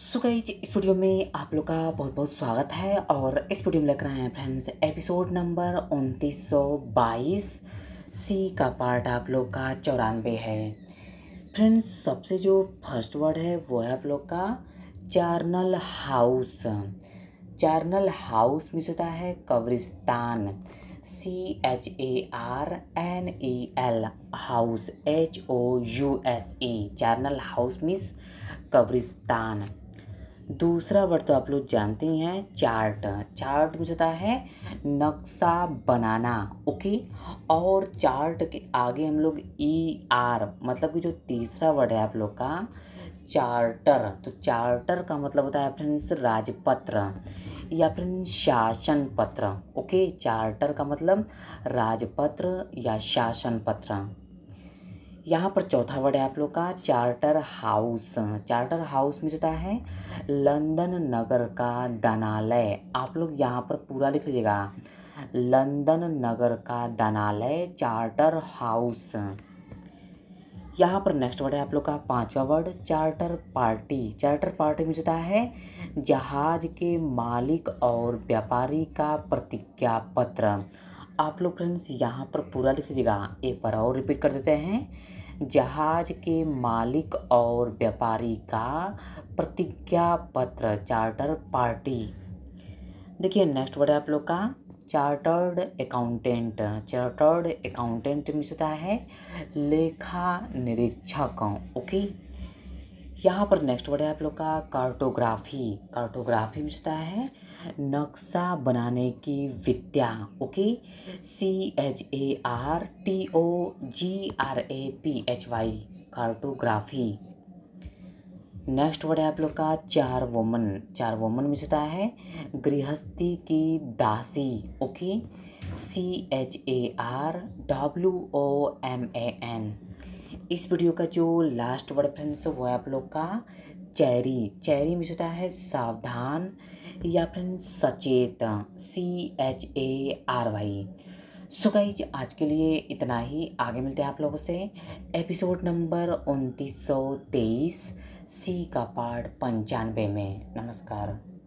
सो so इस video में आप लोग का बहुत बहुत स्वागत है और इस वीडियो में लग रहे हैं फ्रेंड्स एपिसोड नंबर उनतीस सौ बाईस सी का पार्ट आप लोग का चौरानवे है फ्रेंड्स सबसे जो फर्स्ट वर्ड है वो है आप लोग का चार्नल हाउस चार्नल हाउस में होता है कब्रिस्तान C H A R N E L house H O U S E charnel house मिस कब्रिस्तान दूसरा वर्ड तो आप लोग जानते ही हैं चार्ट चार्ट मुझे होता है नक्शा बनाना ओके और चार्ट के आगे हम लोग ई e आर मतलब कि जो तीसरा वर्ड है आप लोग का चार्टर तो चार्टर का मतलब होता है फ्रेंड्स राजपत्र या फिर शासन पत्र ओके चार्टर का मतलब राजपत्र या शासन पत्र यहाँ पर चौथा वर्ड है आप लोग का चार्टर हाउस चार्टर हाउस में जो है लंदन नगर का दनालय आप लोग यहाँ पर पूरा लिख लीजिएगा लंदन नगर का दनालय चार्टर हाउस यहाँ पर नेक्स्ट वर्ड है आप लोग का पांचवा word charter party charter party में जो है जहाज के मालिक और व्यापारी का प्रतिज्ञा पत्र आप लोग फ्रेंड्स यहाँ पर पूरा लिख लीजिएगा एक बार और रिपीट कर देते हैं जहाज के मालिक और व्यापारी का प्रतिज्ञा पत्र चार्टर पार्टी देखिए नेक्स्ट वर्ड है आप लोग का chartered accountant chartered accountant means होता है लेखा निरीक्षक ओके यहाँ पर नेक्स्ट वर्ड है आप लोग का कार्टोग्राफी कार्टोग्राफी मीन्स होता है नक्शा बनाने की विद्या okay C H A R T O G R A P H Y cartography next word है आप लोग का चार वोमन चार वोमन में होता तो है गृहस्थी की दासी okay C H A R W O M A N इस वीडियो का जो लास्ट वर्ड फ्रेंड्स वो है आप लोग का चैरी चैरी में होता है सावधान या फिर सचेत C H A R Y so guys आज के लिए इतना ही आगे मिलते हैं आप लोगों से एपिसोड नंबर उनतीस सौ तेईस सी का पार्ट पंचानवे में नमस्कार